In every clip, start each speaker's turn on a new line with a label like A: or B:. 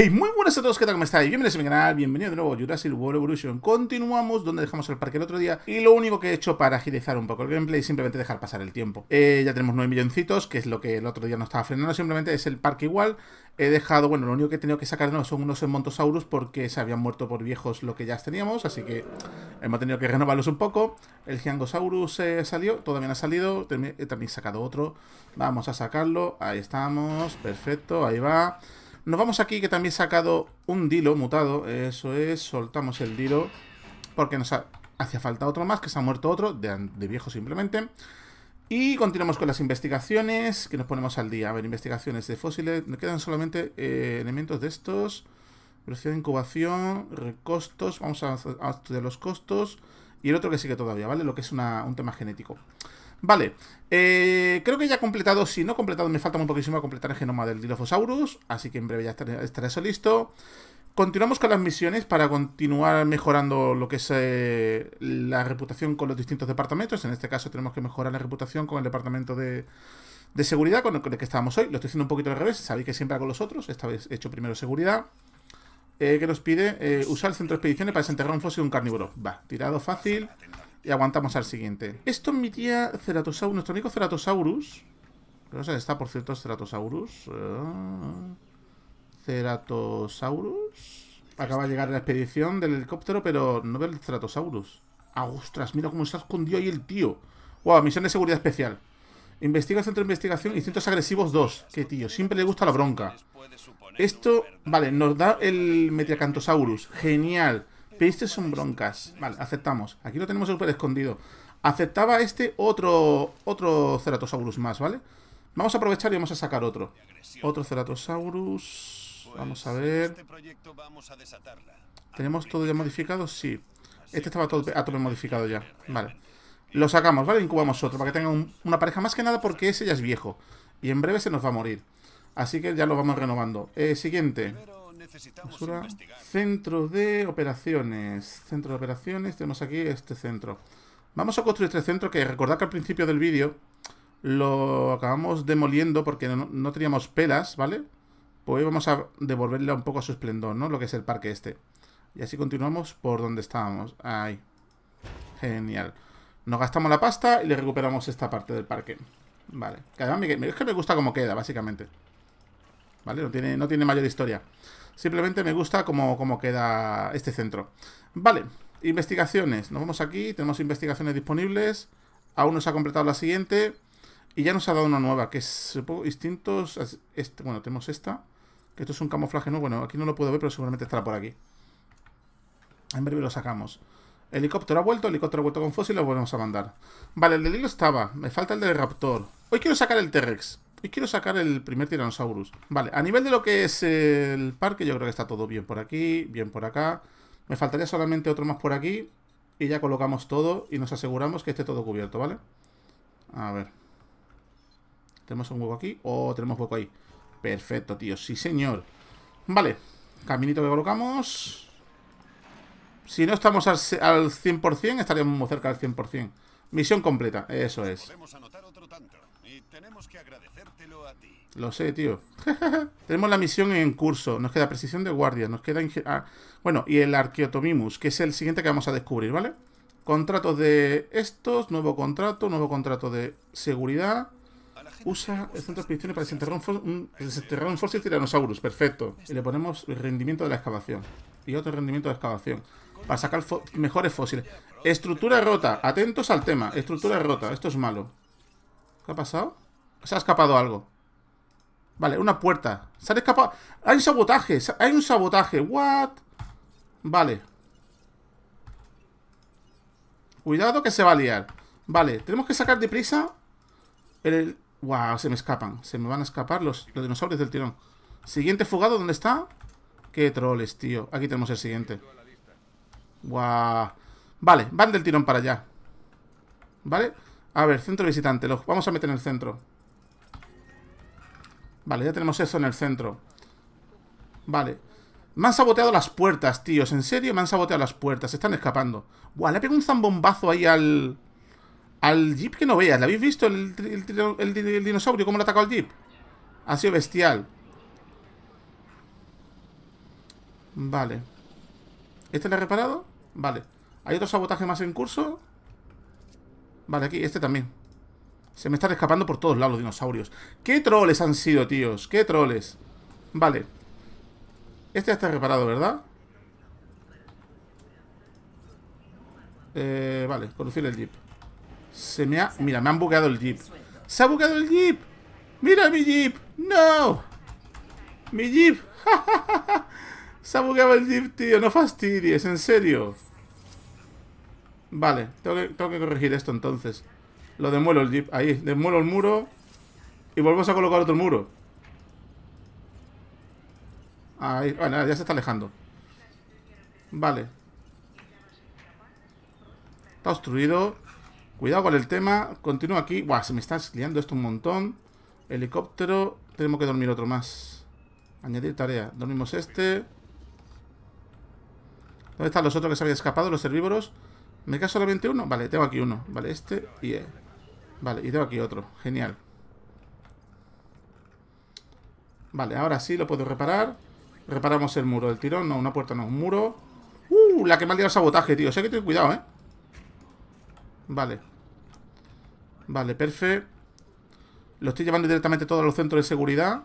A: Hey, muy buenas a todos, ¿qué tal? ¿Cómo estáis? Bienvenidos a mi canal, bienvenido de nuevo a Jurassic World Evolution Continuamos donde dejamos el parque el otro día Y lo único que he hecho para agilizar un poco el gameplay es simplemente dejar pasar el tiempo eh, Ya tenemos 9 milloncitos, que es lo que el otro día no estaba frenando Simplemente es el parque igual He dejado, bueno, lo único que he tenido que sacar no, son unos montosaurus Porque se habían muerto por viejos lo que ya teníamos Así que hemos tenido que renovarlos un poco El Giangosaurus eh, salió, todavía no ha salido También he sacado otro Vamos a sacarlo, ahí estamos, perfecto, ahí va nos vamos aquí que también he sacado un dilo mutado. Eso es, soltamos el dilo. Porque nos hacía falta otro más, que se ha muerto otro, de, viejo simplemente. Y continuamos con las investigaciones, que nos ponemos al día. A ver, investigaciones de fósiles. Nos quedan solamente eh, elementos de estos. Velocidad de incubación, costos, Vamos a, estudiar los costos. Y el otro que sigue todavía, ¿vale? Lo que es un tema genético. Vale, eh, creo que ya he completado, si no he completado, me falta muy poquísimo a completar el genoma del Dilophosaurus, así que en breve ya estará eso listo. Continuamos con las misiones para continuar mejorando lo que es eh, la reputación con los distintos departamentos. En este caso tenemos que mejorar la reputación con el departamento de, de seguridad con el, que estábamos hoy. Lo estoy haciendo un poquito al revés, sabéis que siempre hago los otros. Esta vez he hecho primero seguridad. Eh, que nos pide? usar el centro de expediciones para desenterrar un fósil de un carnívoro. Va, tirado fácil y aguantamos al siguiente. Esto es mi tía Ceratosaurus, nuestro amigo Ceratosaurus. No sé está, por cierto, Ceratosaurus. Eh, Ceratosaurus. Acaba de llegar la expedición del helicóptero, pero no veo el Ceratosaurus. Ah, mira cómo ha escondido ahí el tío. Wow, misión de seguridad especial. Investiga centro de investigación, instintos agresivos 2. Qué tío, siempre le gusta la bronca. Esto, vale, nos da el Metiacantosaurus. Genial. Piste son broncas. Vale, aceptamos. Aquí lo tenemos súper escondido. Aceptaba este otro, otro Ceratosaurus más, ¿vale? Vamos a aprovechar y vamos a sacar otro. Otro Ceratosaurus. Vamos a ver. ¿Tenemos todo ya modificado? Sí. Este estaba todo a modificado ya. Vale. Lo sacamos, ¿vale? Incubamos otro para que tenga una pareja. Más que nada porque ese ya es viejo. Y en breve se nos va a morir. Así que ya lo vamos renovando. Eh, siguiente. Necesitamos un Centro de operaciones. Centro de operaciones. Tenemos aquí este centro. Vamos a construir este centro que recordad que al principio del vídeo lo acabamos demoliendo porque no, teníamos pelas, ¿vale? Pues vamos a devolverle un poco a su esplendor, ¿no? Lo que es el parque este. Y así continuamos por donde estábamos. Ahí. Genial. Nos gastamos la pasta y le recuperamos esta parte del parque. Vale. Que además me, es que me gusta cómo queda, básicamente. ¿Vale? No tiene, no tiene mayor historia. Simplemente me gusta cómo, queda este centro. Vale, investigaciones. Nos vamos aquí, tenemos investigaciones disponibles. Aún no se ha completado la siguiente. Y ya nos ha dado una nueva, que es supongo, Este, bueno, tenemos esta. Que esto es un camuflaje, nuevo, Bueno, aquí no lo puedo ver, pero seguramente estará por aquí. En breve lo sacamos. Helicóptero ha vuelto, helicóptero ha vuelto con fósil, lo volvemos a mandar. Vale, el del hilo estaba. Me falta el del raptor. Hoy quiero sacar el T-Rex. Hoy quiero sacar el primer Tyrannosaurus. Vale, a nivel de lo que es el parque, yo creo que está todo bien por aquí, bien por acá. Me faltaría solamente otro más por aquí. Y ya colocamos todo y nos aseguramos que esté todo cubierto, ¿vale? A ver. ¿Tenemos un hueco aquí? o oh, tenemos hueco ahí. Perfecto, tío. Sí, señor. Vale. Caminito que colocamos. Si no estamos al, 100%, estaríamos muy cerca del 100%. Misión completa, eso es. Lo sé, tío. Tenemos la misión en curso. Nos queda precisión de guardia. Nos queda... Ah, bueno, y el Arqueotomimus, que es el siguiente que vamos a descubrir, ¿vale? Contratos de estos, nuevo contrato, nuevo contrato de seguridad. Usa el centro de expediciones para desenterrar un, fósil tiranosaurus. Perfecto. Y le este. ponemos el rendimiento de la excavación. Y otro rendimiento de excavación para sacar mejores fósiles. Estructura rota. Atentos al tema. Estructura rota. Esto es malo. ¿Qué ha pasado? Se ha escapado algo. Vale, una puerta. Se ha escapado... Hay un sabotaje. Hay un sabotaje. What? Vale. Cuidado que se va a liar. Vale, tenemos que sacar deprisa el... Wow, se me escapan. Se me van a escapar los, los dinosaurios del tirón. Siguiente fugado, ¿dónde está? Qué troles, tío. Aquí tenemos el siguiente. Guau. Vale, van del tirón para allá. ¿Vale? A ver, centro visitante. Los vamos a meter en el centro. Vale, ya tenemos eso en el centro. Vale. Me han saboteado las puertas, tíos. En serio, me han saboteado las puertas. Se están escapando. guau, le pegado un zambombazo ahí al... Al jeep que no veas. ¿Lo habéis visto el, dinosaurio? ¿Cómo le atacado al jeep? Ha sido bestial. Vale. Este lo ha reparado. Vale. ¿Hay otro sabotaje más en curso? Vale, aquí. Este también. Se me están escapando por todos lados los dinosaurios. ¡Qué troles han sido, tíos! ¡Qué troles! Vale. Este ya está reparado, ¿verdad? Eh, vale, conducir el jeep. Se me ha... Mira, me han bugueado el jeep. ¡Se ha bugueado el jeep! ¡Mira mi jeep! ¡No! ¡Mi jeep! ¡Ja, ja, ja, ja! el jeep, tío, no fastidies, en serio. Vale, tengo que, corregir esto entonces. Lo demuelo el jeep, ahí, demuelo el muro y volvemos a colocar otro muro. Ahí, bueno, ya se está alejando. Vale. Está obstruido. Cuidado con el tema. Continúa aquí. Buah, se me está liando esto un montón. Helicóptero. Tenemos que dormir otro más. Añadir tarea. Dormimos este. ¿Dónde están los otros que se habían escapado, los herbívoros? ¿Me queda solamente uno? Vale, tengo aquí uno. Vale, este y... Eh. Vale, y tengo aquí otro. Genial. Vale, ahora sí lo puedo reparar. Reparamos el muro del tirón. No, una puerta no, un muro. ¡Uh! La que me ha sabotaje, tío. sé que tener cuidado, ¿eh? Vale. Vale, perfecto. Lo estoy llevando directamente todos los centros de seguridad.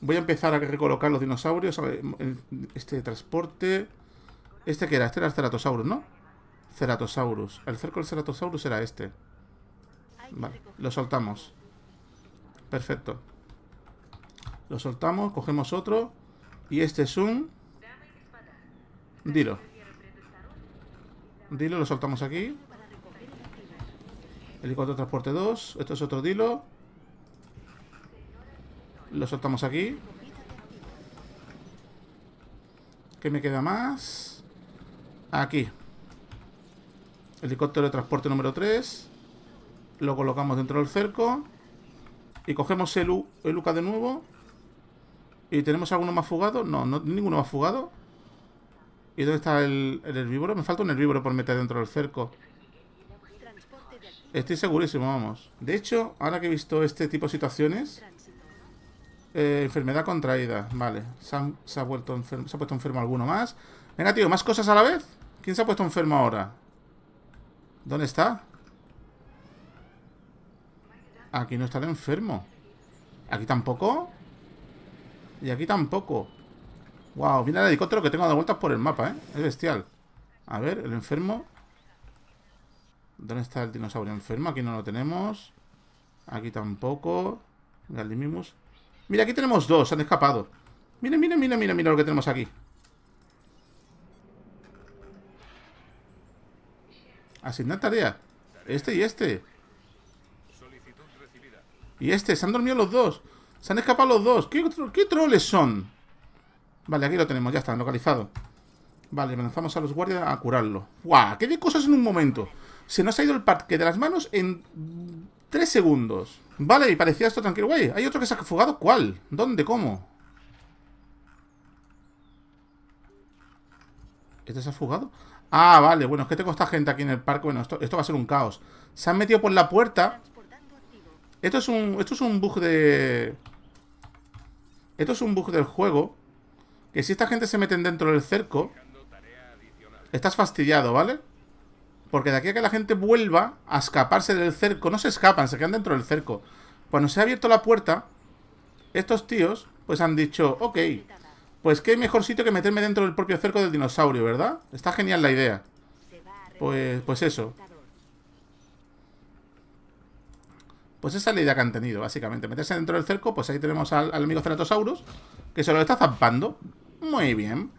A: Voy a empezar a recolocar los dinosaurios. Este transporte. ¿Este que era? Este era el Ceratosaurus, ¿no? Ceratosaurus. El cerco del Ceratosaurus era este. Vale, lo soltamos. Perfecto. Lo soltamos, cogemos otro. Y este es un... Dilo. Dilo, lo soltamos aquí. Helicóptero transporte 2. Esto es otro dilo. Lo soltamos aquí. ¿Qué me queda más? Aquí. Helicóptero de transporte número 3. Lo colocamos dentro del cerco. Y cogemos el, U, de nuevo. ¿Y tenemos alguno más fugado? No, ninguno más fugado. ¿Y dónde está el, el, herbívoro? Me falta un herbívoro por meter dentro del cerco. Estoy segurísimo, vamos. De hecho, ahora que he visto este tipo de situaciones... Eh, enfermedad contraída. Vale. Se, ha vuelto enfermo, se ha puesto enfermo alguno más. Venga, tío, ¿más cosas a la vez? ¿Quién se ha puesto enfermo ahora? ¿Dónde está? Aquí no está el enfermo. ¿Aquí tampoco? Y aquí tampoco. Wow, mira el helicóptero que tengo de vueltas por el mapa, ¿eh? Es bestial. A ver, el enfermo. ¿Dónde está el dinosaurio enfermo? Aquí no lo tenemos. Aquí tampoco. Mira, aquí tenemos dos, se han escapado. Miren, mira, mira, mira, mira lo que tenemos aquí. Asignar tarea. Este y este. Y este. Se han dormido los dos. Se han escapado los dos. ¿Qué, troles son? Vale, aquí lo tenemos. Ya está, localizado. Vale, lanzamos a los guardias a curarlo. ¡Guau! ¡Qué de cosas en un momento! Se nos ha ido el parque de las manos en Tres segundos. Vale, y parecía esto tranquilo. Güey, hay otro que se ha fugado. ¿Cuál? ¿Dónde? ¿Cómo? ¿Este se ha fugado? Ah, vale, bueno, es que tengo esta gente aquí en el parque Bueno, esto, esto va a ser un caos Se han metido por la puerta Esto es un, esto es un bug de... Esto es un bug del juego Que si esta gente se meten dentro del cerco Estás fastidiado, ¿vale? Porque de aquí a que la gente vuelva a escaparse del cerco No se escapan, se quedan dentro del cerco Cuando se ha abierto la puerta Estos tíos, pues han dicho Ok, pues qué mejor sitio que meterme dentro del propio cerco del dinosaurio, ¿verdad? Está genial la idea. Pues, pues eso. Pues esa es la idea que han tenido, básicamente. Meterse dentro del cerco, pues ahí tenemos al, amigo Ceratosaurus, que se lo está zampando. Muy bien.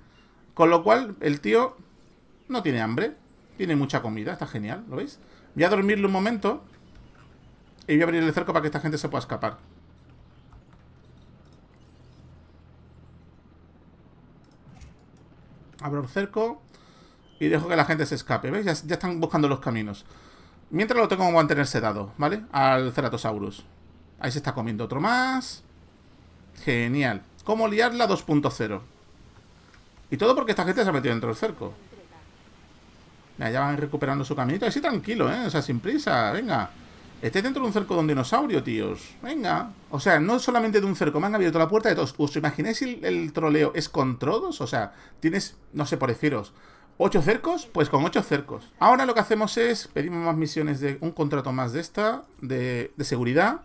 A: Con lo cual, el tío no tiene hambre. Tiene mucha comida, está genial, ¿lo veis? Voy a dormirle un momento y voy a abrir el cerco para que esta gente se pueda escapar. Abro el cerco y dejo que la gente se escape. ¿Veis? Ya, están buscando los caminos. Mientras lo tengo como mantener sedado, ¿vale? Al Ceratosaurus. Ahí se está comiendo otro más. Genial. ¿Cómo liarla 2.0? Y todo porque esta gente se ha metido dentro del cerco. ya van recuperando su caminito. Así tranquilo, ¿eh? O sea, sin prisa. Venga. ¿Estáis dentro de un cerco de un dinosaurio, tíos. Venga. O sea, no solamente de un cerco, me han abierto la puerta de todos. ¿Os imagináis si el troleo es con todos? O sea, tienes, no sé por deciros, ¿Ocho cercos? Pues con ocho cercos. Ahora lo que hacemos es pedimos más misiones de un contrato más de esta, de, de seguridad.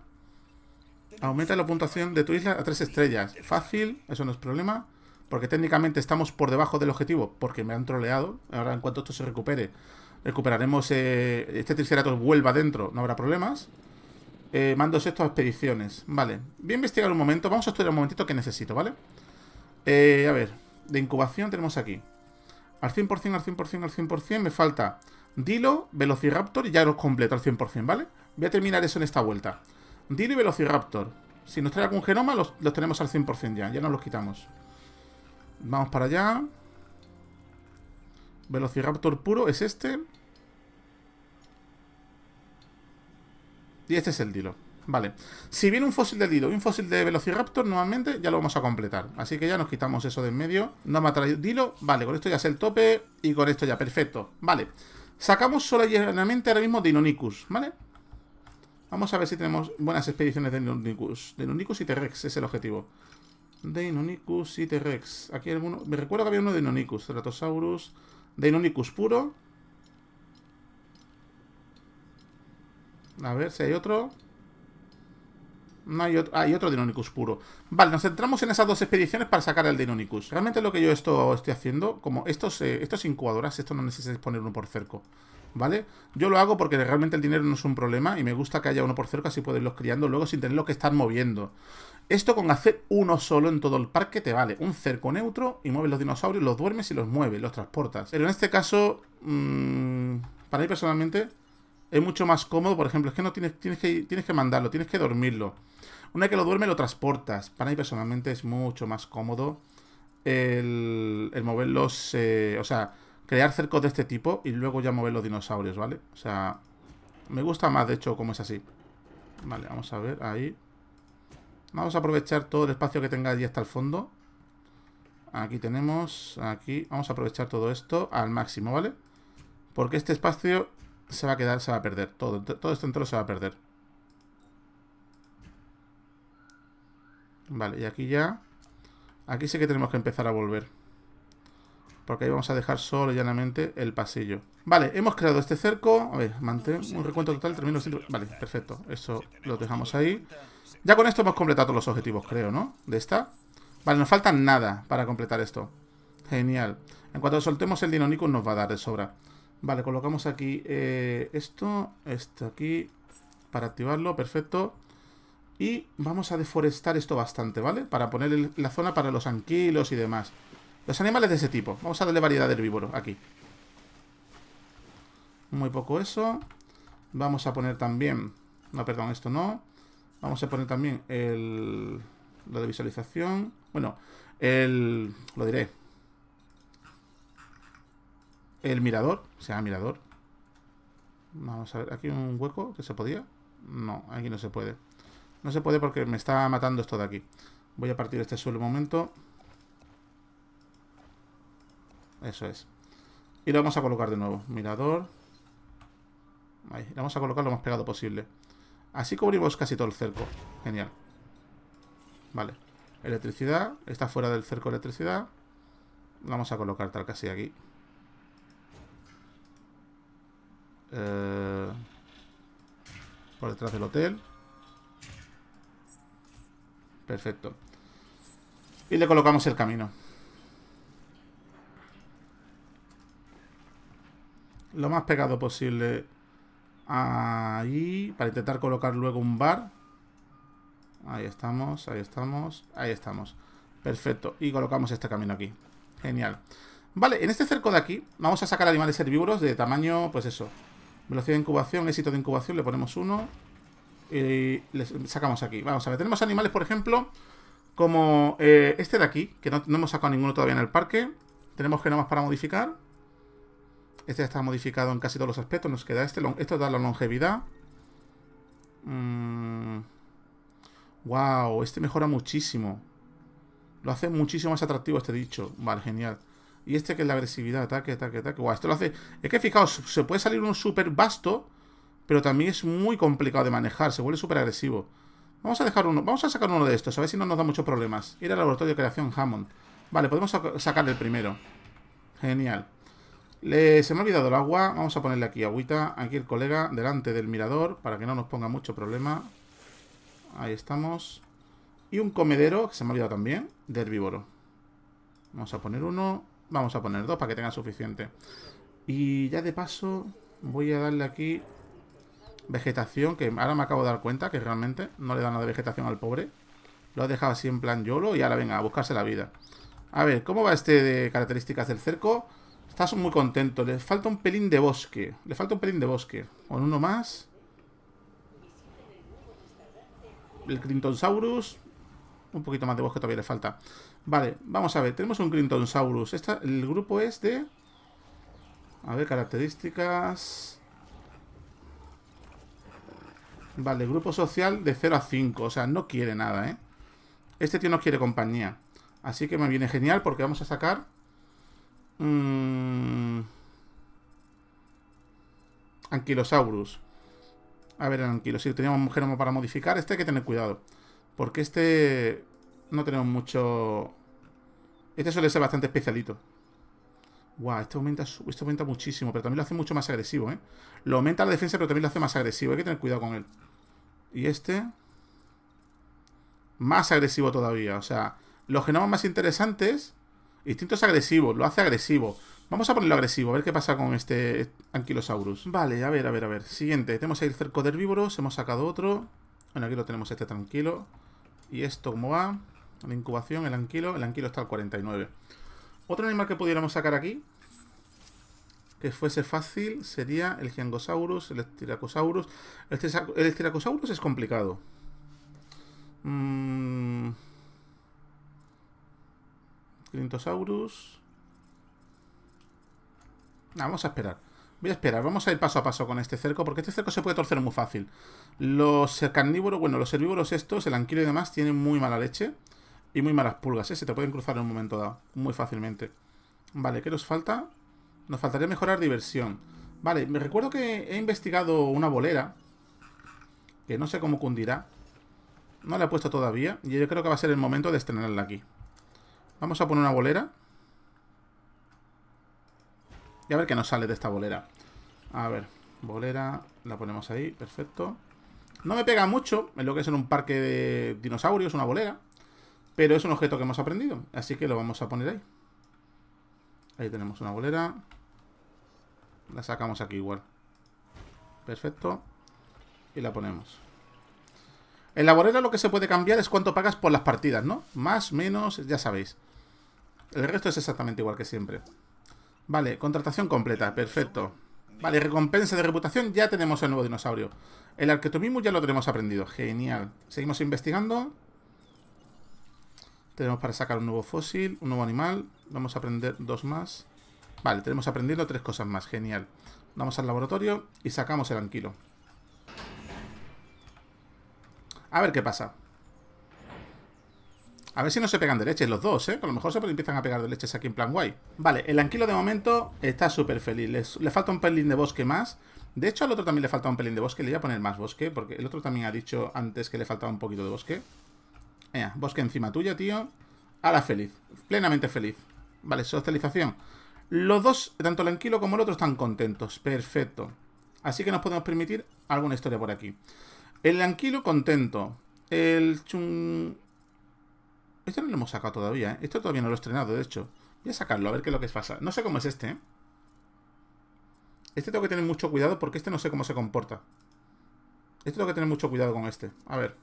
A: Aumenta la puntuación de tu isla a tres estrellas. Fácil, eso no es problema. Porque técnicamente estamos por debajo del objetivo, porque me han troleado. Ahora en cuanto esto se recupere, Recuperaremos... Eh, este Triceratops vuelva adentro, no habrá problemas. Eh, mando esto a expediciones. Vale. Voy a investigar un momento. Vamos a estudiar un momentito que necesito, ¿vale? Eh, a ver. De incubación tenemos aquí. Al 100%, al 100%, al 100%. Me falta Dilo, Velociraptor y ya los completo al 100%, ¿vale? Voy a terminar eso en esta vuelta. Dilo y Velociraptor. Si nos trae algún genoma, los, los tenemos al 100% ya. Ya nos los quitamos. Vamos para allá. Velociraptor puro es este. Y este es el Dilo. Vale. Si viene un fósil de Dilo y un fósil de Velociraptor, Normalmente ya lo vamos a completar. Así que ya nos quitamos eso de en medio. No me ha traído Dilo. Vale, con esto ya es el tope y con esto ya, perfecto. Vale. Sacamos solo y llanamente ahora mismo Dinonicus, ¿vale? Vamos a ver si tenemos buenas expediciones de Dinonicus. Dinonicus y T-Rex es el objetivo. Dinonicus y T-Rex. Aquí hay alguno. Me recuerdo que había uno de Dinonicus. Ceratosaurus, Deinonicus puro. A ver si hay otro. No hay otro. Ah, hay otro deinonicus puro. Vale, nos centramos en esas dos expediciones para sacar el deinonicus. Realmente lo que yo esto estoy haciendo, como estos, estos incubadoras, esto no necesitas poner uno por cerco. ¿Vale? Yo lo hago porque realmente el dinero no es un problema y me gusta que haya uno por cerco, así puedo irlos criando luego sin lo que estar moviendo. Esto con hacer uno solo en todo el parque te vale. Un cerco neutro y mueves los dinosaurios, los duermes y los mueves, los transportas. Pero en este caso, mm, para mí personalmente, es mucho más cómodo. Por ejemplo, es que no tienes, tienes, que, tienes que mandarlo, tienes que dormirlo. Una vez que lo duermes lo transportas. Para mí personalmente es mucho más cómodo el, moverlos, eh, o sea, crear cercos de este tipo y luego ya mover los dinosaurios, ¿vale? O sea, me gusta más, de hecho, cómo es así. Vale, vamos a ver ahí. Vamos a aprovechar todo el espacio que tenga allí hasta el fondo. Aquí tenemos, aquí. Vamos a aprovechar todo esto al máximo, ¿vale? Porque este espacio se va a quedar, se va a perder. Todo, todo esto entero se va a perder. Vale, y aquí ya... Aquí sí que tenemos que empezar a volver porque ahí vamos a dejar solo y llanamente el pasillo. Vale, hemos creado este cerco. A ver, mantén un recuento total, Vale, perfecto. Eso lo dejamos ahí. Ya con esto hemos completado los objetivos, creo, ¿no? De esta. Vale, nos falta nada para completar esto. Genial. En cuanto soltemos el dinónico nos va a dar de sobra. Vale, colocamos aquí eh, esto, esto aquí, para activarlo, perfecto. Y vamos a deforestar esto bastante, ¿vale? Para poner la zona para los anquilos y demás. Los animales de ese tipo. Vamos a darle variedad de herbívoro aquí. Muy poco eso. Vamos a poner también... No, perdón, esto no. Vamos a poner también el... Lo de visualización. Bueno, el... Lo diré. El mirador. O sea, mirador. Vamos a ver, aquí un hueco que se podía. No, aquí no se puede. No se puede porque me está matando esto de aquí. Voy a partir este suelo un momento. Eso es. Y lo vamos a colocar de nuevo. Mirador. Ahí. Lo vamos a colocar lo más pegado posible. Así cubrimos casi todo el cerco. Genial. Vale. Electricidad. Está fuera del cerco electricidad. vamos a colocar tal casi aquí. Eh, por detrás del hotel. Perfecto. Y le colocamos el camino. lo más pegado posible ahí para intentar colocar luego un bar. Ahí estamos, ahí estamos, ahí estamos. Perfecto. Y colocamos este camino aquí. Genial. Vale, en este cerco de aquí vamos a sacar animales herbívoros de tamaño, pues eso. Velocidad de incubación, éxito de incubación, le ponemos uno. Y le sacamos aquí. Vamos a ver, tenemos animales, por ejemplo, como eh, este de aquí, que no, no hemos sacado ninguno todavía en el parque. Tenemos que genomas para modificar. Este está modificado en casi todos los aspectos. Nos queda este. Esto da la longevidad. Wow, mm. este mejora muchísimo. Lo hace muchísimo más atractivo este dicho. Vale, genial. Y este que es la agresividad, ataque, ataque, ataque. Wow, esto lo hace... Es que fijaos, se puede salir un super vasto, pero también es muy complicado de manejar. Se vuelve súper agresivo. Vamos a dejar uno, vamos a sacar uno de estos, a ver si no nos da muchos problemas. Ir al laboratorio de creación Hammond. Vale, podemos sacar el primero. Genial. Le, se me ha olvidado el agua. Vamos a ponerle aquí agüita. Aquí el colega delante del mirador para que no nos ponga mucho problema. Ahí estamos. Y un comedero, que se me ha olvidado también, de herbívoro. Vamos a poner uno. Vamos a poner dos para que tenga suficiente. Y ya de paso voy a darle aquí vegetación, que ahora me acabo de dar cuenta que realmente no le da nada de vegetación al pobre. Lo ha dejado así en plan YOLO y ahora venga a buscarse la vida. A ver, ¿cómo va este de características del cerco? Estás muy contento. Le falta un pelín de bosque. Le falta un pelín de bosque. Con uno más. El Crintonsaurus. Un poquito más de bosque todavía le falta. Vale, vamos a ver. Tenemos un Crintonsaurus. Esta, el grupo es de... A ver, características... Vale, grupo social de 0 a 5. O sea, no quiere nada, ¿eh? Este tío no quiere compañía. Así que me viene genial porque vamos a sacar Mm. Anquilosaurus. A ver, el Si teníamos un genoma para modificar. Este hay que tener cuidado. Porque este... No tenemos mucho... Este suele ser bastante especialito. Guau, este aumenta, este aumenta muchísimo. Pero también lo hace mucho más agresivo, ¿eh? Lo aumenta la defensa, pero también lo hace más agresivo. Hay que tener cuidado con él. Y este... Más agresivo todavía. O sea, los genomas más interesantes Instinto es agresivo, lo hace agresivo. Vamos a ponerlo agresivo, a ver qué pasa con este Anquilosaurus. Vale, a ver, a ver, a ver. Siguiente, tenemos ahí el cerco de herbívoros, hemos sacado otro. Bueno, aquí lo tenemos este tranquilo. ¿Y esto cómo va? La incubación, el anquilo. El anquilo está al 49. Otro animal que pudiéramos sacar aquí, que fuese fácil, sería el Giangosaurus, el Styracosaurus. El, el Styracosaurus es complicado. Mmm... Clintosaurus. vamos a esperar. Voy a esperar, vamos a ir paso a paso con este cerco, porque este cerco se puede torcer muy fácil. Los carnívoros, bueno, los herbívoros estos, el anquilo y demás, tienen muy mala leche y muy malas pulgas, ¿eh? Se te pueden cruzar en un momento dado, muy fácilmente. Vale, ¿qué nos falta? Nos faltaría mejorar diversión. Vale, me recuerdo que he investigado una bolera, que no sé cómo cundirá. No la he puesto todavía, y yo creo que va a ser el momento de estrenarla aquí. Vamos a poner una bolera. Y a ver qué nos sale de esta bolera. A ver, bolera, la ponemos ahí, perfecto. No me pega mucho en lo que es en un parque de dinosaurios, una bolera. Pero es un objeto que hemos aprendido, así que lo vamos a poner ahí. Ahí tenemos una bolera. La sacamos aquí igual. Perfecto. Y la ponemos. En la lo que se puede cambiar es cuánto pagas por las partidas, ¿no? Más, menos, ya sabéis. El resto es exactamente igual que siempre. Vale, contratación completa, perfecto. Vale, recompensa de reputación, ya tenemos el nuevo dinosaurio. El arquetomismo ya lo tenemos aprendido, genial. Seguimos investigando. Tenemos para sacar un nuevo fósil, un nuevo animal. Vamos a aprender dos más. Vale, tenemos aprendiendo tres cosas más, genial. Vamos al laboratorio y sacamos el anquilo. A ver qué pasa. A ver si no se pegan de leches los dos, ¿eh? A lo mejor se empiezan a pegar de leches aquí en plan guay. Vale, el anquilo de momento está súper feliz. Le falta un pelín de bosque más. De hecho, al otro también le falta un pelín de bosque. Le voy a poner más bosque, porque el otro también ha dicho antes que le faltaba un poquito de bosque. Venga, bosque encima tuya, tío. Ahora feliz. Plenamente feliz. Vale, socialización. Los dos, tanto el anquilo como el otro, están contentos. Perfecto. Así que nos podemos permitir alguna historia por aquí. El anquilo contento. El chung... Este no lo hemos sacado todavía, ¿eh? Esto todavía no lo he estrenado, de hecho. Voy a sacarlo, a ver qué es lo que pasa. No sé cómo es este, ¿eh? Este tengo que tener mucho cuidado porque este no sé cómo se comporta. Este tengo que tener mucho cuidado con este. A ver.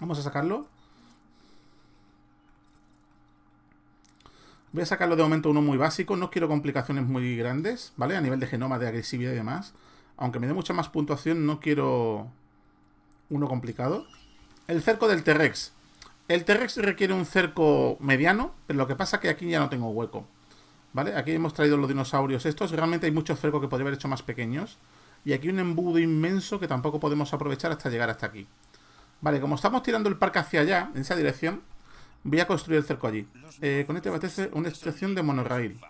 A: Vamos a sacarlo. Voy a sacarlo de momento uno muy básico. No quiero complicaciones muy grandes, ¿vale? A nivel de genoma, de agresividad y demás. Aunque me dé mucha más puntuación, no quiero uno complicado. El cerco del T-Rex. El T-Rex requiere un cerco mediano, pero lo que pasa es que aquí ya no tengo hueco. ¿Vale? Aquí hemos traído los dinosaurios estos. Realmente hay muchos cercos que podría haber hecho más pequeños. Y aquí un embudo inmenso que tampoco podemos aprovechar hasta llegar hasta aquí. Vale, como estamos tirando el parque hacia allá, en esa dirección, voy a construir el cerco allí. Eh, con este batece, una estación de monorail.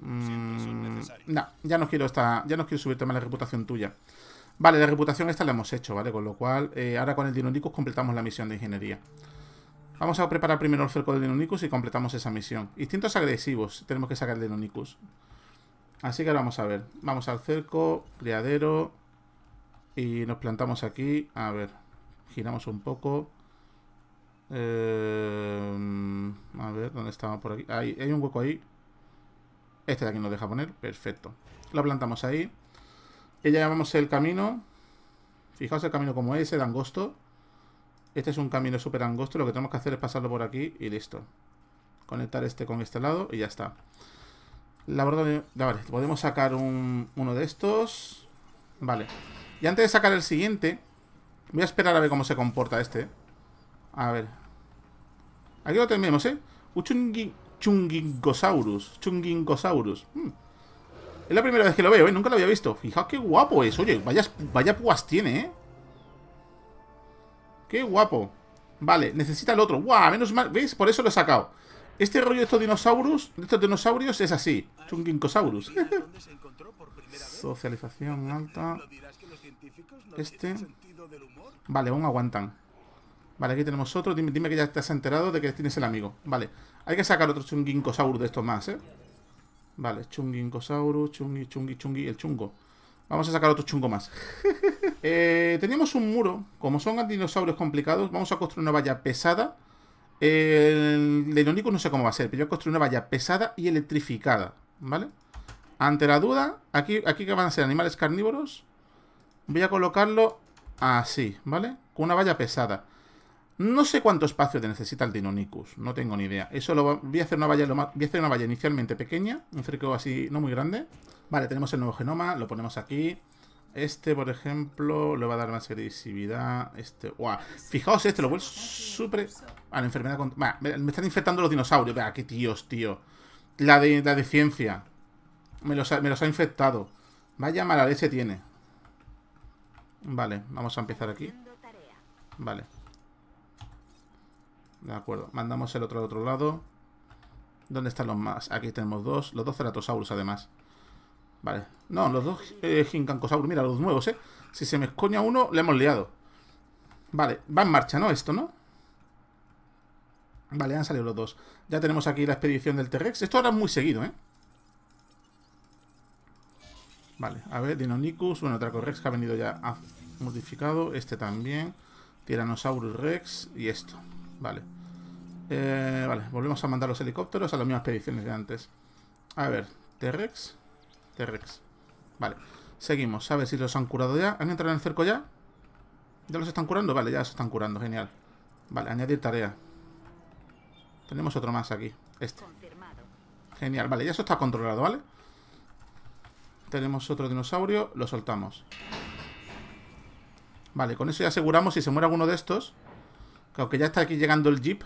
A: Mm, no, ya no quiero esta, ya no quiero subirte más la reputación tuya. Vale, la reputación esta la hemos hecho, ¿vale? Con lo cual, eh, ahora con el Dinonicus completamos la misión de ingeniería. Vamos a preparar primero el cerco del Dinonicus y completamos esa misión. Instintos agresivos, tenemos que sacar el Dinonicus. Así que ahora vamos a ver. Vamos al cerco, criadero. Y nos plantamos aquí. A ver, giramos un poco. Eh, a ver, ¿dónde estamos por aquí? Ahí, hay un hueco ahí. Este de aquí nos deja poner, perfecto. Lo plantamos ahí. Y ya llamamos el camino. Fijaos el camino como ese, de angosto. Este es un camino súper angosto. Lo que tenemos que hacer es pasarlo por aquí y listo. Conectar este con este lado y ya está. La verdad, vale, podemos sacar uno de estos. Vale. Y antes de sacar el siguiente, voy a esperar a ver cómo se comporta este. A ver. Aquí lo tenemos, ¿eh? Uchungi Chungingosaurus. Chungingosaurus. Hmm. Es la primera vez que lo veo, ¿eh? Nunca lo había visto. Fijaos qué guapo es. Oye, vaya, vaya púas tiene, ¿eh? Qué guapo. Vale, necesita el otro. ¡Guau! Menos mal. ¿Veis? Por eso lo he sacado. Este rollo de estos dinosaurios, de estos dinosaurios es así. Chunginkosaurus. Socialización alta. Este. Vale, aún aguantan. Vale, aquí tenemos otro. Dime, que ya te has enterado de que tienes el amigo. Vale, hay que sacar otro chungincosaurus de estos más, ¿eh? Vale, chunginkosaurus, chungi, chungi, chungi, el chungo. Vamos a sacar otro chungo más. Eh, tenemos un muro. Como son dinosaurios complicados, vamos a construir una valla pesada. el único no sé cómo va a ser, pero yo construir una valla pesada y electrificada, ¿vale? Ante la duda, aquí, aquí que van a ser animales carnívoros, voy a colocarlo así, ¿vale? Con una valla pesada. No sé cuánto espacio te necesita el Dinonicus no tengo ni idea. Eso lo voy a hacer una valla, voy a hacer una valla inicialmente pequeña, un cerco así no muy grande. Vale, tenemos el nuevo genoma, lo ponemos aquí. Este, por ejemplo, le va a dar más agresividad. Este, Fijaos, este lo vuelve súper. A la enfermedad. me, están infectando los dinosaurios. qué tíos, tío. La de, la de ciencia. Me los, ha, me los ha infectado. Vaya mala leche tiene. Vale, vamos a empezar aquí. Vale. De acuerdo, mandamos el otro al otro lado. ¿Dónde están los más? Aquí tenemos dos, los dos ceratosaurus además. Vale, no, los dos eh, gincancosaurus, mira, los nuevos, ¿eh? Si se me escoña uno, le hemos liado. Vale, va en marcha, ¿no? Esto, ¿no? Vale, han salido los dos. Ya tenemos aquí la expedición del T-Rex. Esto ahora es muy seguido, ¿eh? Vale, a ver, Dinonicus, bueno, Dracorex que ha venido ya modificado, este también, tiranosaurus Rex y esto. Vale. Eh, vale, volvemos a mandar los helicópteros a las mismas expediciones de antes. A ver, T-Rex. T-Rex. Vale. Seguimos. A si los han curado ya. ¿Han entrado en el cerco ya? ¿Ya los están curando? Vale, ya se están curando. Genial. Vale, añadir tarea. Tenemos otro más aquí. Este. Genial. Vale, ya eso está controlado, ¿vale? Tenemos otro dinosaurio. Lo soltamos. Vale, con eso ya aseguramos si se muere alguno de estos aunque ya está aquí llegando el jeep.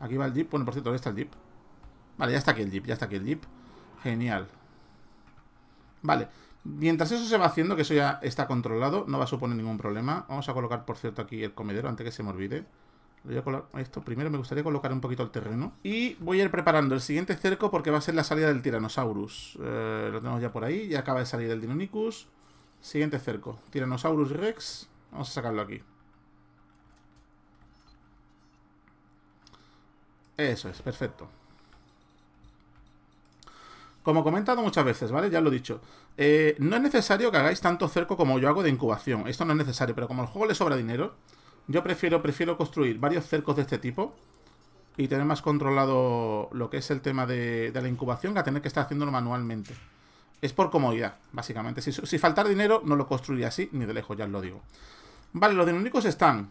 A: Aquí va el jeep. Bueno, por cierto, ahí está el jeep? Vale, ya está aquí el jeep, ya está aquí el jeep. Genial. Vale. Mientras eso se va haciendo, que eso ya está controlado, no va a suponer ningún problema. Vamos a colocar, por cierto, aquí el comedero antes que se me olvide. Voy a colocar esto. Primero me gustaría colocar un poquito el terreno. Y voy a ir preparando el siguiente cerco porque va a ser la salida del Tiranosaurus eh, lo tenemos ya por ahí. Ya acaba de salir el Dinonicus. Siguiente cerco. Tiranosaurus Rex. Vamos a sacarlo aquí. Eso es, perfecto. Como he comentado muchas veces, ¿vale? Ya lo he dicho. Eh, no es necesario que hagáis tanto cerco como yo hago de incubación. Esto no es necesario, pero como al juego le sobra dinero, yo prefiero, prefiero construir varios cercos de este tipo y tener más controlado lo que es el tema de, la incubación que a tener que estar haciéndolo manualmente. Es por comodidad, básicamente. Si, faltar dinero, no lo construiría así, ni de lejos, ya os lo digo. Vale, los dinámicos están.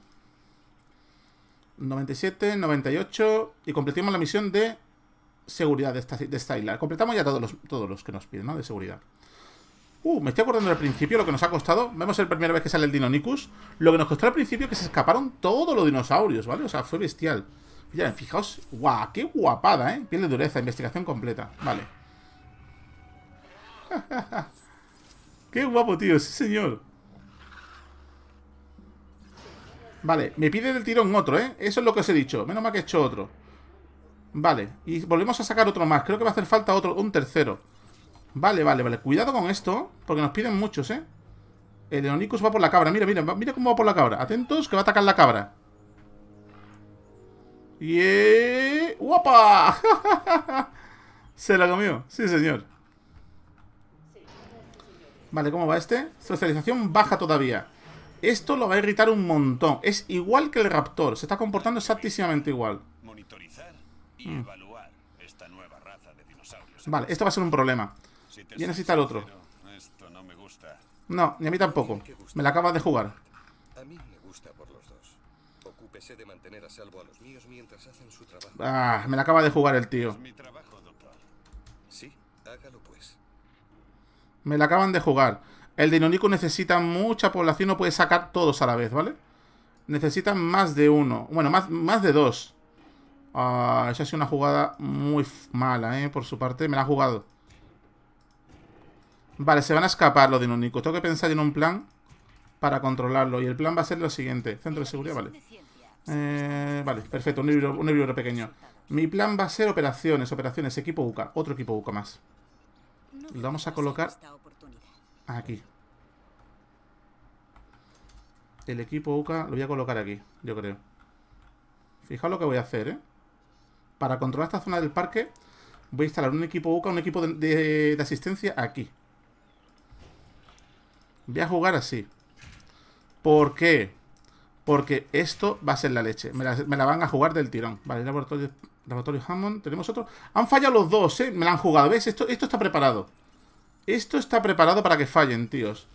A: 97, 98 y completamos la misión de seguridad de esta, isla. Completamos ya todos los, todos los que nos piden, ¿no? De seguridad. Uh, me estoy acordando del principio lo que nos ha costado. Vemos el primera vez que sale el Dinonicus. Lo que nos costó al principio es que se escaparon todos los dinosaurios, ¿vale? O sea, fue bestial. Ya, fijaos. ¡Guau! ¡Qué guapada, eh! Piel de dureza, investigación completa. Vale. ¡Qué guapo, tío! Sí, señor. Vale, me pide del tirón otro, ¿eh? Eso es lo que os he dicho. Menos mal que he hecho otro. Vale, y volvemos a sacar otro más. Creo que va a hacer falta otro, un tercero. Vale, vale, vale. Cuidado con esto, porque nos piden muchos, ¿eh? El Leonicus va por la cabra. Mira, mira, mira cómo va por la cabra. Atentos, que va a atacar la cabra. y eh! ¡Guapa! Se la comió. Sí, señor. Vale, ¿cómo va este? Socialización baja todavía. Esto lo va a irritar un montón. Es igual que el Raptor. Se está comportando exactísimamente igual. Mm. Vale, esto va a ser un problema. Y necesita el otro. no, me gusta. no, ni a mí tampoco. Me la acaba de jugar. me de Ah, me la acaba de jugar el tío. Pues. Me la acaban de jugar. El dinonico necesita mucha población, no puede sacar todos a la vez, ¿vale? Necesitan más de uno. Bueno, más, más de dos. Ah, esa ha sido una jugada muy mala, ¿eh? Por su parte, me la ha jugado. Vale, se van a escapar los dinonicos. Tengo que pensar en un plan para controlarlo. Y el plan va a ser lo siguiente. Centro de seguridad, vale. Eh, vale, perfecto. Un libro, pequeño. Mi plan va a ser operaciones, operaciones, equipo UCA. Otro equipo UCA más. Lo vamos a colocar Ah, aquí. El equipo UCA lo voy a colocar aquí, yo creo. Fijaos lo que voy a hacer, ¿eh? Para controlar esta zona del parque, voy a instalar un equipo UCA, un equipo de, asistencia aquí. Voy a jugar así. ¿Por qué? Porque esto va a ser la leche. Me la, van a jugar del tirón. Vale, laboratorio, laboratorio Hammond. Tenemos otro. Han fallado los dos, ¿eh? Me la han jugado. ¿Ves? Esto, esto está preparado. Esto está preparado para que fallen, tíos.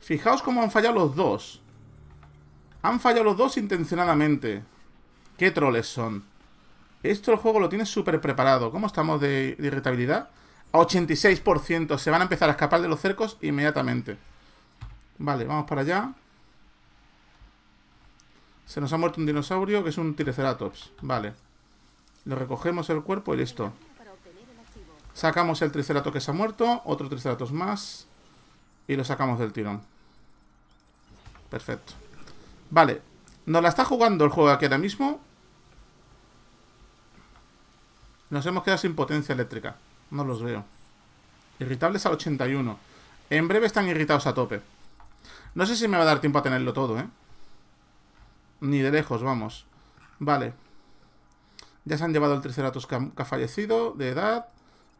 A: Fijaos cómo han fallado los dos. Han fallado los dos intencionadamente. Qué troles son. Esto el juego lo tiene súper preparado. ¿Cómo estamos de, irritabilidad? A 86%. Se van a empezar a escapar de los cercos inmediatamente. Vale, vamos para allá. Se nos ha muerto un dinosaurio que es un Triceratops. Vale. le recogemos el cuerpo y listo. Sacamos el tricerato que se ha muerto, otro triceratops más y lo sacamos del tirón. Perfecto. Vale, nos la está jugando el juego aquí ahora mismo. Nos hemos quedado sin potencia eléctrica. No los veo. Irritables al 81. En breve están irritados a tope. No sé si me va a dar tiempo a tenerlo todo, ¿eh? Ni de lejos, vamos. Vale. Ya se han llevado el Triceratops que que ha fallecido de edad.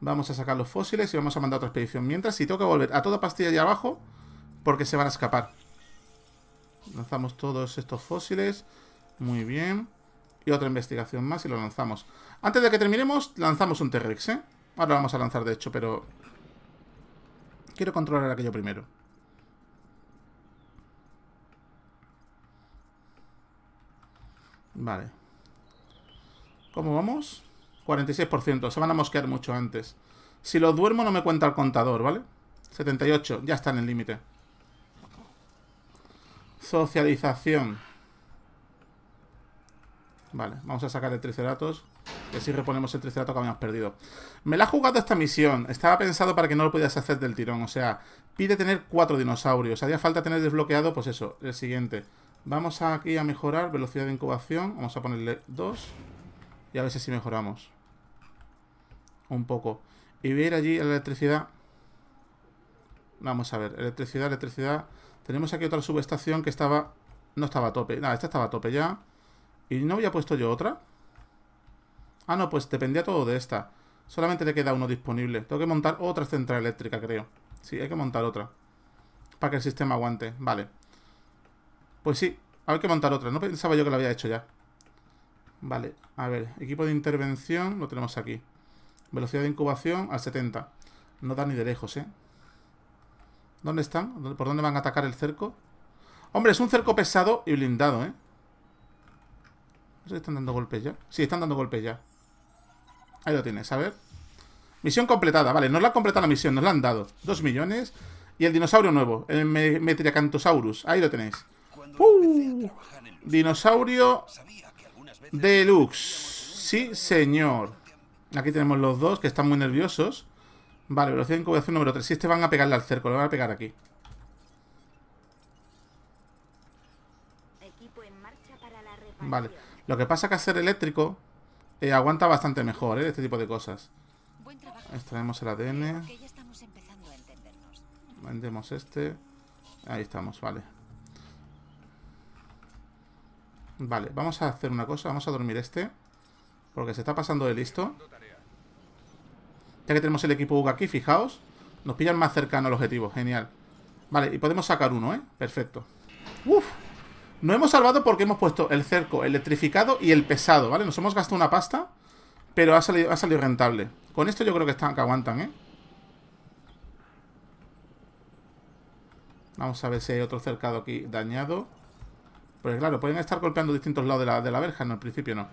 A: Vamos a sacar los fósiles y vamos a mandar otra expedición. Mientras, si tengo que volver a toda pastilla allá abajo, porque se van a escapar. Lanzamos todos estos fósiles. Muy bien. Y otra investigación más y lo lanzamos. Antes de que terminemos, lanzamos un T-Rex, ¿eh? Ahora lo vamos a lanzar, de hecho, pero... Quiero controlar aquello primero. Vale. ¿Cómo vamos? 46%, se van a mosquear mucho antes. Si lo duermo no me cuenta el contador, ¿vale? 78, ya está en el límite. Socialización. Vale, vamos a sacar el Triceratos. Que si reponemos el Triceratos que habíamos perdido. Me la ha jugado esta misión. Estaba pensado para que no lo pudieras hacer del tirón. O sea, pide tener cuatro dinosaurios. Haría falta tener desbloqueado, pues eso, el siguiente. Vamos aquí a mejorar velocidad de incubación. Vamos a ponerle dos y a ver si mejoramos. Un poco. Y ver allí la electricidad. Vamos a ver, electricidad, electricidad. Tenemos aquí otra subestación que estaba... No estaba a tope. Nada, esta estaba a tope ya. ¿Y no había puesto yo otra? Ah, no, pues dependía todo de esta. Solamente le queda uno disponible. Tengo que montar otra central eléctrica, creo. Sí, hay que montar otra. Para que el sistema aguante. Vale. Pues sí, hay que montar otra. No pensaba yo que la había hecho ya. Vale, a ver, equipo de intervención lo tenemos aquí. Velocidad de incubación al 70. No da ni de lejos, ¿eh? ¿Dónde están? ¿Por dónde van a atacar el cerco? Hombre, es un cerco pesado y blindado, ¿eh? están dando golpes ya. Sí, están dando golpes ya. Ahí lo tienes, a ver. Misión completada, vale, nos la han completado la misión, nos la han dado. Dos millones. Y el dinosaurio nuevo, el Metriacantosaurus. Ahí lo tenéis. dinosaurio Deluxe. Sí, señor. Aquí tenemos los dos que están muy nerviosos. Vale, velocidad de incubación número 3. Si este van a pegarle al cerco, lo van a pegar aquí. Vale. Lo que pasa es que hacer eléctrico eh, aguanta bastante mejor, ¿eh? Este tipo de cosas. Extraemos el ADN. Vendemos este. Ahí estamos, vale. Vale, vamos a hacer una cosa. Vamos a dormir este. Porque se está pasando de listo. Ya que tenemos el equipo UGA aquí, fijaos. Nos pillan más cercano al objetivo. Genial. Vale, y podemos sacar uno, ¿eh? Perfecto. ¡Uf! No hemos salvado porque hemos puesto el cerco electrificado y el pesado, ¿vale? Nos hemos gastado una pasta, pero ha salido, ha salido rentable. Con esto yo creo que, están, que aguantan, ¿eh? Vamos a ver si hay otro cercado aquí dañado. Porque claro, pueden estar golpeando distintos lados de la, verja. En el principio no.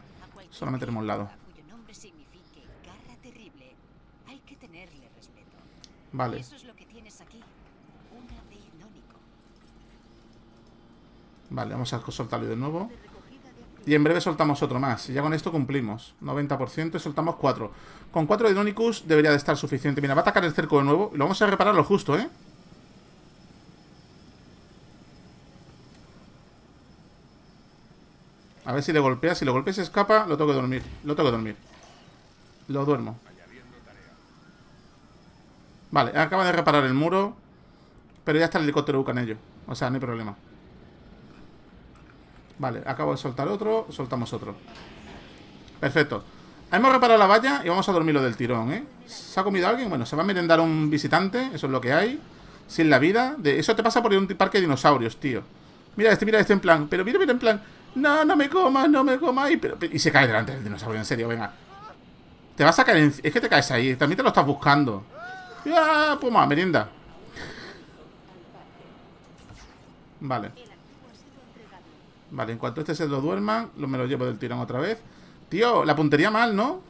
A: Solamente tenemos un lado. Vale. Vale, vamos a soltarlo de nuevo. Y en breve soltamos otro más. Y ya con esto cumplimos. 90% y soltamos 4. Con 4 de debería de estar suficiente. Mira, va a atacar el cerco de nuevo. Y lo vamos a reparar lo justo, ¿eh? A ver si le golpea. Si lo golpea y se escapa, lo tengo que dormir. Lo tengo que dormir. Lo duermo. Vale, acaba de reparar el muro. Pero ya está el helicóptero en ello. O sea, no hay problema. Vale, acabo de soltar otro. Soltamos otro. Perfecto. Hemos reparado la valla y vamos a dormirlo del tirón, ¿eh? ¿Se ha comido alguien? Bueno, se va a merendar un visitante. Eso es lo que hay. Sin la vida. Eso te pasa por ir a un parque de dinosaurios, tío. Mira este, mira este en plan. Pero mira, mira en plan. No, no me comas, no me comas. Y, se cae delante del dinosaurio, en serio, venga. Te vas a caer en... Es que te caes ahí, también te lo estás buscando. ¡Ah! puma, pues merienda. Vale. Vale, en cuanto este se lo duerman, me lo llevo del tirón otra vez. Tío, la puntería mal, ¿no?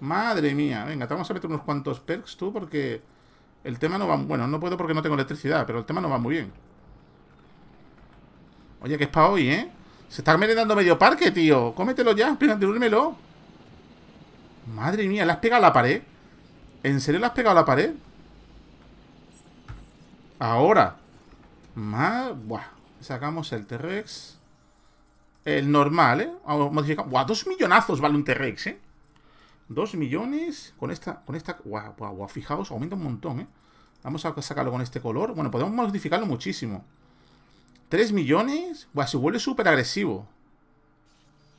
A: Madre mía. Venga, te vamos a meter unos cuantos perks tú porque el tema no va... Bueno, no puedo porque no tengo electricidad, pero el tema no va muy bien. Oye, que es para hoy, ¿eh? Se está merendando medio parque, tío. Cómetelo ya, ¡Durmelo! Madre mía, ¿le has pegado la pared? ¿En serio le has pegado a la pared? Ahora. Buah. Sacamos el T-Rex. El normal, ¿eh? Modificamos. Buah, dos millonazos vale un T-Rex, ¿eh? Dos millones. Con esta. Con esta. Buah, guau. Fijaos, aumenta un montón, ¿eh? Vamos a sacarlo con este color. Bueno, podemos modificarlo muchísimo. ¿3 millones? Guau, se vuelve súper agresivo.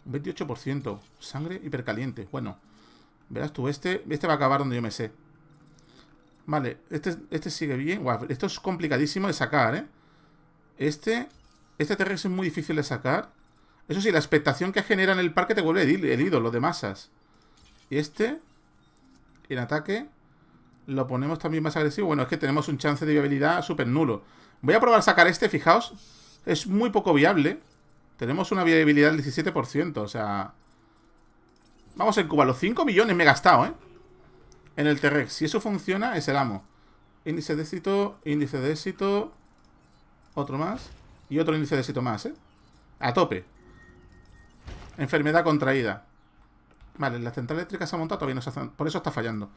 A: 28%. Sangre hipercaliente. Bueno. Verás tú, este, este va a acabar donde yo me sé. Vale, este, este sigue bien. Guau, esto es complicadísimo de sacar, ¿eh? Este... Este terreno es muy difícil de sacar. Eso sí, la expectación que genera en el parque te vuelve herido. ídolo de masas. Y este... En ataque... Lo ponemos también más agresivo. Bueno, es que tenemos un chance de viabilidad súper nulo. Voy a probar a sacar este, fijaos. Es muy poco viable. Tenemos una viabilidad del 17%, o sea... Vamos en Cuba, los 5 millones me he gastado, ¿eh? En el T-Rex. Si eso funciona, es el amo. Índice de éxito, índice de éxito... Otro más. Y otro índice de éxito más, ¿eh? A tope. Enfermedad contraída. Vale, la central eléctrica se ha montado, todavía no Por eso está fallando.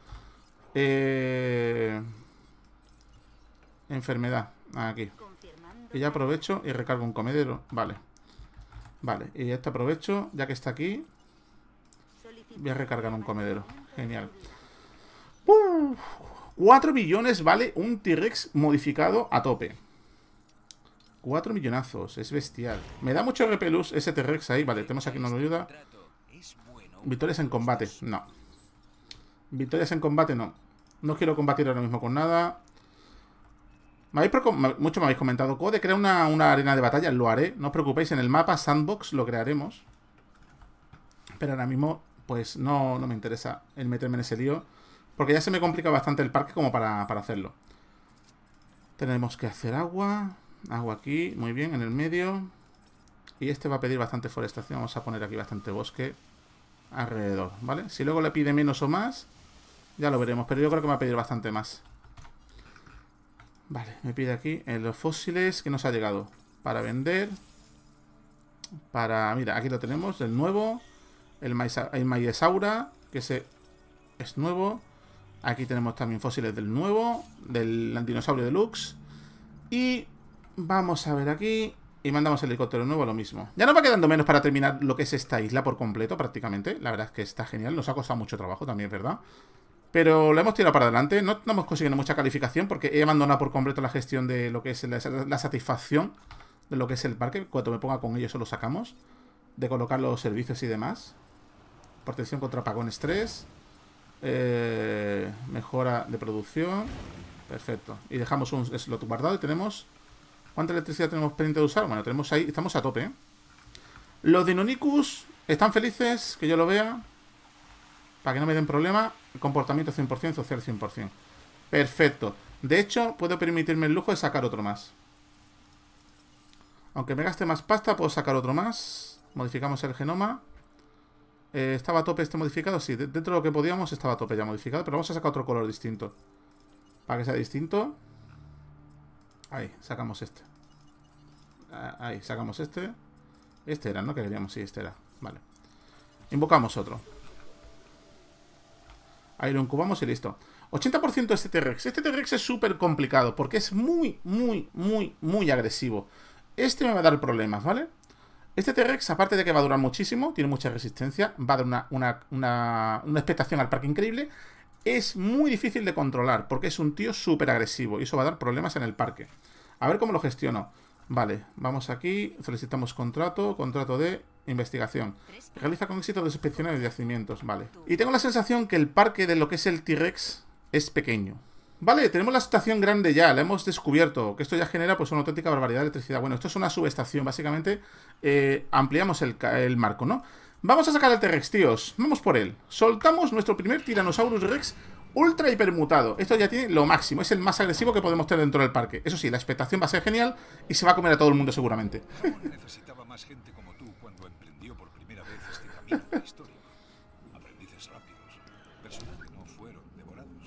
A: Eh... Enfermedad. Aquí. Y ya aprovecho y recargo un comedero. Vale. Vale, y te aprovecho, ya que está aquí, voy a recargar un comedero. Genial. 4 millones vale un T-Rex modificado a tope. 4 millonazos, es bestial. Me da mucho repelús ese T-Rex ahí. Vale, tenemos aquí, nos ayuda. Victorias en combate, no. Victorias en combate, no. No quiero combatir ahora mismo con nada mucho me habéis comentado, de crear una, una arena de batalla, lo haré. No os preocupéis, en el mapa Sandbox lo crearemos. Pero ahora mismo, pues no, no me interesa el meterme en ese lío. Porque ya se me complica bastante el parque como para, para hacerlo. Tenemos que hacer agua. Agua aquí, muy bien, en el medio. Y este va a pedir bastante forestación. Vamos a poner aquí bastante bosque alrededor, ¿vale? Si luego le pide menos o más, ya lo veremos. Pero yo creo que me va a pedir bastante más. Vale, me pide aquí eh, los fósiles que nos ha llegado para vender. Para, mira, aquí lo tenemos, el nuevo. El, Mayesaura, el que se, es nuevo. Aquí tenemos también fósiles del nuevo, del dinosaurio deluxe. Y vamos a ver aquí. Y mandamos el helicóptero nuevo, lo mismo. Ya nos va quedando menos para terminar lo que es esta isla por completo, prácticamente. La verdad es que está genial. Nos ha costado mucho trabajo también, ¿verdad? Pero lo hemos tirado para adelante. No, no hemos conseguido mucha calificación porque he abandonado por completo la gestión de lo que es la, satisfacción de lo que es el parque. Cuando me ponga con ello, eso lo sacamos. De colocar los servicios y demás. Protección contra apagones 3. Eh, mejora de producción. Perfecto. Y dejamos un slot guardado y tenemos... ¿Cuánta electricidad tenemos pendiente de usar? Bueno, tenemos ahí... Estamos a tope, ¿eh? Los Dinonicus están felices, que yo lo vea. Para que no me den problema comportamiento 100%, social 100%. Perfecto. De hecho, puedo permitirme el lujo de sacar otro más. Aunque me gaste más pasta, puedo sacar otro más. Modificamos el genoma. Eh, ¿Estaba a tope este modificado? Sí, dentro de lo que podíamos estaba a tope ya modificado. Pero vamos a sacar otro color distinto. Para que sea distinto. Ahí, sacamos este. Ah, ahí, sacamos este. Este era, ¿no? Que queríamos, sí, este era. Vale. Invocamos otro. Ahí lo incubamos y listo. 80% este T-Rex. Este T-Rex es súper complicado porque es muy, muy, muy, muy agresivo. Este me va a dar problemas, ¿vale? Este T-Rex, aparte de que va a durar muchísimo, tiene mucha resistencia, va a dar una, una expectación al parque increíble, es muy difícil de controlar porque es un tío súper agresivo y eso va a dar problemas en el parque. A ver cómo lo gestiono. Vale, vamos aquí, solicitamos contrato, contrato de investigación. Realiza con éxito dos inspecciones de yacimientos, vale. Y tengo la sensación que el parque de lo que es el T-Rex es pequeño. Vale, tenemos la estación grande ya, la hemos descubierto, que esto ya genera pues una auténtica barbaridad de electricidad. Bueno, esto es una subestación, básicamente eh, ampliamos el, el marco, ¿no? Vamos a sacar al T-Rex, tíos, vamos por él. Soltamos nuestro primer Tyrannosaurus Rex ultra hipermutado. Esto ya tiene lo máximo. Es el más agresivo que podemos tener dentro del parque. Eso sí, la expectación va a ser genial y se va a comer a todo el mundo seguramente.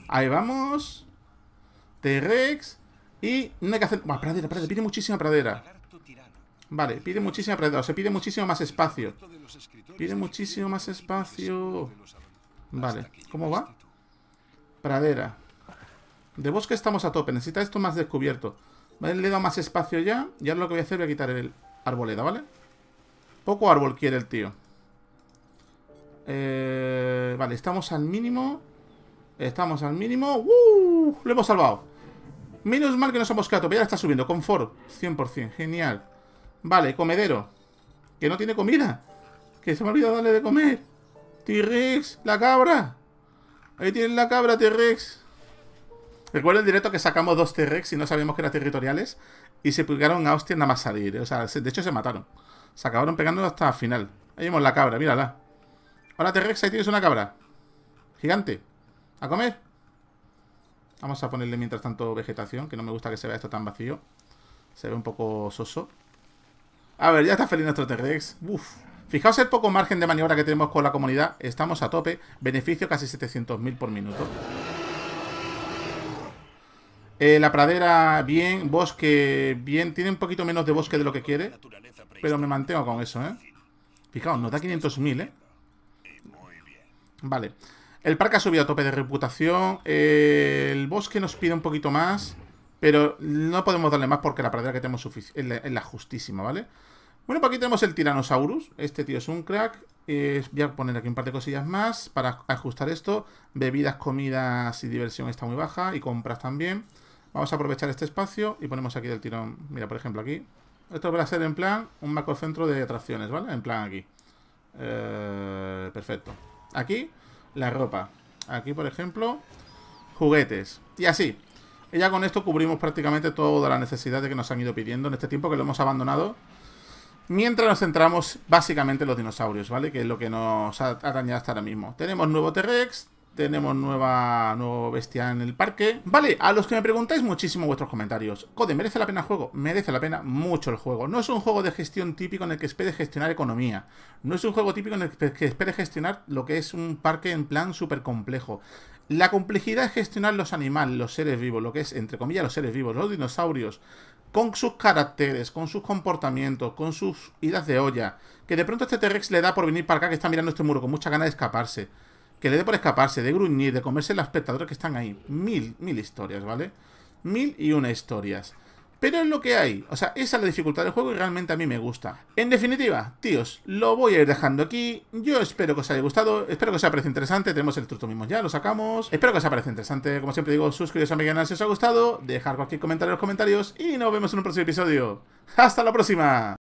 A: Ahí vamos. T-Rex. Y no hay que hacer... Bueno, pradera, pradera. Pide muchísima pradera. Vale, pide muchísima pradera. O sea, pide muchísimo más espacio. Pide muchísimo más espacio. Vale. ¿Cómo va? Pradera. De bosque estamos a tope. Necesita esto más descubierto. ¿Vale? Le he dado más espacio ya. Y ahora lo que voy a hacer es quitar el arboleda, ¿vale? Poco árbol quiere el tío. Eh, vale, estamos al mínimo. Estamos al mínimo. ¡Uh! Lo hemos salvado. Menos mal que no somos gato. Pero ya está subiendo. Confort. 100%. Genial. Vale, comedero. Que no tiene comida. Que se me ha olvidado darle de comer. T-Rex, la cabra. Ahí tienen la cabra, T-Rex. Recuerdo el directo que sacamos dos T-Rex y no sabíamos que eran territoriales. Y se pegaron a hostia nada más salir. Eh. O sea, de hecho se mataron. Se acabaron pegando hasta el final. Ahí vemos la cabra, mírala. Hola T-Rex, ahí tienes una cabra. Gigante. A comer. Vamos a ponerle mientras tanto vegetación, que no me gusta que se vea esto tan vacío. Se ve un poco soso. A ver, ya está feliz nuestro T-Rex. Uf. Fijaos el poco margen de maniobra que tenemos con la comunidad. Estamos a tope. Beneficio casi 700.000 por minuto. Eh, la pradera bien, bosque bien. Tiene un poquito menos de bosque de lo que quiere. Pero me mantengo con eso, ¿eh? Fijaos, nos da 500.000, ¿eh? Vale. El parque ha subido a tope de reputación. Eh, el bosque nos pide un poquito más. Pero no podemos darle más porque la pradera que tenemos es la, es la justísima, ¿vale? vale bueno, pues aquí tenemos el tiranosaurus Este tío es un crack. Eh, voy a poner aquí un par de cosillas más para ajustar esto. Bebidas, comidas y diversión está muy baja. Y compras también. Vamos a aprovechar este espacio y ponemos aquí del tirón. Mira, por ejemplo, aquí. Esto va a ser en plan un macrocentro de atracciones, ¿vale? En plan aquí. Eh, perfecto. Aquí, la ropa. Aquí, por ejemplo, juguetes. Y así. Y ya con esto cubrimos prácticamente toda la necesidad de que nos han ido pidiendo en este tiempo que lo hemos abandonado Mientras nos centramos básicamente en los dinosaurios, ¿vale? Que es lo que nos ha dañado hasta ahora mismo. Tenemos nuevo T-Rex, tenemos nueva, nuevo bestia en el parque. Vale, a los que me preguntáis muchísimo vuestros comentarios. Code, ¿merece la pena el juego? Merece la pena mucho el juego. No es un juego de gestión típico en el que espere gestionar economía. No es un juego típico en el que espere gestionar lo que es un parque en plan súper complejo. La complejidad es gestionar los animales, los seres vivos, lo que es, entre comillas, los seres vivos, los dinosaurios, con sus caracteres, con sus comportamientos, con sus idas de olla. Que de pronto este T-Rex le da por venir para acá que está mirando este muro con mucha ganas de escaparse. Que le dé por escaparse, de gruñir, de comerse los espectadores que están ahí. Mil, mil historias, ¿vale? Mil y una historias. Pero es lo que hay. O sea, esa es la dificultad del juego y realmente a mí me gusta. En definitiva, tíos, lo voy a ir dejando aquí. Yo espero que os haya gustado. Espero que os haya parecido interesante. Tenemos el truco mismo ya, lo sacamos. Espero que os haya parecido interesante. Como siempre digo, suscribiros a mi canal si os ha gustado. Dejar cualquier comentario en los comentarios. Y nos vemos en un próximo episodio. ¡Hasta la próxima!